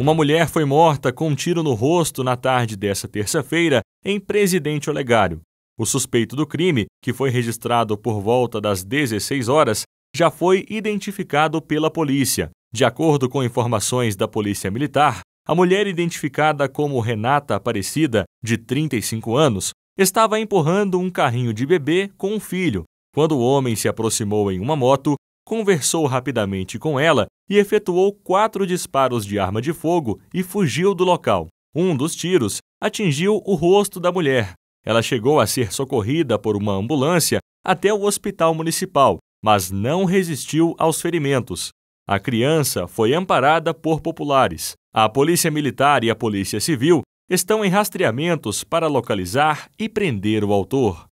Uma mulher foi morta com um tiro no rosto na tarde desta terça-feira em Presidente Olegário. O suspeito do crime, que foi registrado por volta das 16 horas, já foi identificado pela polícia. De acordo com informações da Polícia Militar, a mulher identificada como Renata Aparecida, de 35 anos, estava empurrando um carrinho de bebê com um filho, quando o homem se aproximou em uma moto conversou rapidamente com ela e efetuou quatro disparos de arma de fogo e fugiu do local. Um dos tiros atingiu o rosto da mulher. Ela chegou a ser socorrida por uma ambulância até o hospital municipal, mas não resistiu aos ferimentos. A criança foi amparada por populares. A Polícia Militar e a Polícia Civil estão em rastreamentos para localizar e prender o autor.